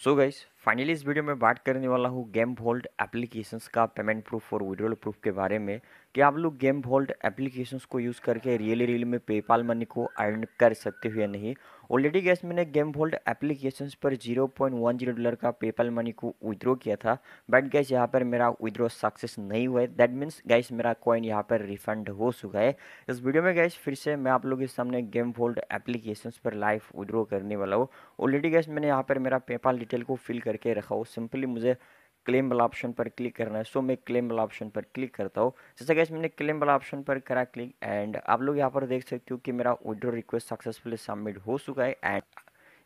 So guys, finally इस video में बात करने वाला हूँ गेम वोल्ट एप्लीकेशंस का पेमेंट प्रूफ और विड्रोल प्रूफ के बारे में कि आप लोग गेम वोल्ट एप्लीकेशंस को यूज़ करके रियली रियल में पेपाल मनी को अर्न कर सकते हो या नहीं ऑलरेडी गैस मैंने गेम वोल्ट एप्लीकेशंस पर 0.10 डॉलर का पेपाल मनी को विद्रॉ किया था बट गैस यहाँ पर मेरा विद्रो सक्सेस नहीं हुआ है दैट मीन्स गैस मेरा कॉइन यहाँ पर रिफंड हो चुका है इस वीडियो में गैस फिर से मैं आप लोगों के सामने गेम वोल्ट एप्लीकेशंस पर लाइव विड्रॉ करने वाला हूँ ऑलरेडी गैस मैंने यहाँ पर मेरा पेपाल डिटेल को फिल कर करके रखा हो सिंपली मुझे क्लेम वाला ऑप्शन पर क्लिक करना है सो मैं क्लेम वाला ऑप्शन पर क्लिक करता हूँ जैसा कि मैंने क्लेम वाला ऑप्शन पर करा क्लिक एंड आप लोग यहाँ पर देख सकते हो कि मेरा विड्रो रिक्वेस्ट सक्सेसफुली सबमिट हो चुका है एंड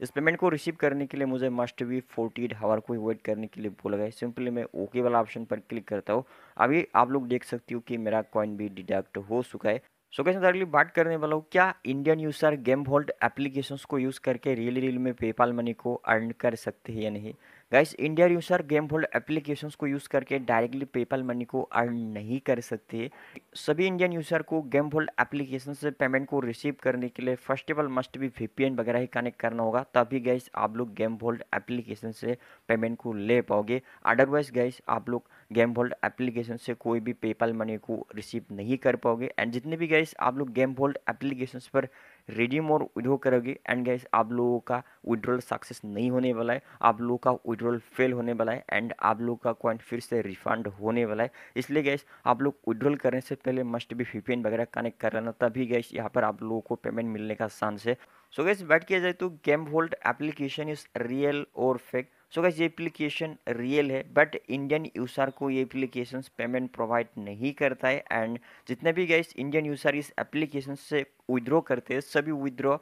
इस पेमेंट को रिसीव करने के लिए मुझे must be forty eight hour को वेट करने के लिए बोला गया सिंपली मैं ओके वाला ऑप्शन पर क्लिक करता हूँ अभी आप लोग देख सकते हो कि मेरा कॉइन भी डिडक्ट हो चुका है सो कैसे अगली बात करने वाला हूँ क्या Indian user game hold applications को यूज़ करके रियल रियल में पेपाल मनी को अर्न कर सकते हैं या नहीं guys India user game hold application को यूज़ करके डायरेक्टली पेपल मनी को अर्न नहीं कर सकते सभी इंडियन यूज़र को गेम होल्ड एप्लीकेशन से पेमेंट को रिसीव करने के लिए फर्स्ट ऑफ ऑल मस्ट भी वी वगैरह ही कनेक्ट करना होगा तभी गाइस आप लोग गेम होल्ड एप्लीकेशन से पेमेंट को ले पाओगे अदरवाइज गाइस आप लोग गेम होल्ड एप्लीकेशन से कोई भी पेपल मनी को रिसीव नहीं कर पाओगे एंड जितने भी गाइस आप लोग गेम होल्ड एप्लीकेशन पर रिडीम और विड्रो करोगे एंड गैस आप लोगों का विड्रोल सक्सेस नहीं होने वाला है आप लोगों का विड्रोल फेल होने वाला है एंड आप लोगों का कॉइन फिर से रिफंड होने वाला है इसलिए गैस आप लोग विड्रोल करने से पहले मस्ट भी फिफिन वगैरह कनेक्ट कर लेना तभी गैस यहाँ पर आप लोगों को पेमेंट मिलने का चांस है सो गैस बैठ किया जाए तो game hold application is real और फेक सो गैस ये एप्लीकेशन रियल है बट इंडियन यूज़र को ये एप्लीकेशन पेमेंट प्रोवाइड नहीं करता है एंड जितने भी गैस इंडियन यूज़र इस एप्लीकेशन से विद्रॉ करते हैं सभी विदड्रॉ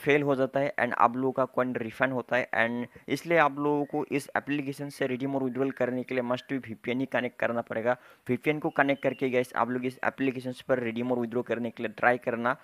फेल हो जाता है एंड आप लोगों का कॉइन रिफंड होता है एंड इसलिए आप लोगों को इस एप्लीकेशन से रिडीम और विड्रॉल करने के लिए मस्ट भी वीपीएन ही कनेक्ट करना पड़ेगा वीपीएन को कनेक्ट करके गैस आप लोग इस एप्लीकेशन पर रिडीम और विड्रॉ करने के लिए ट्राई करना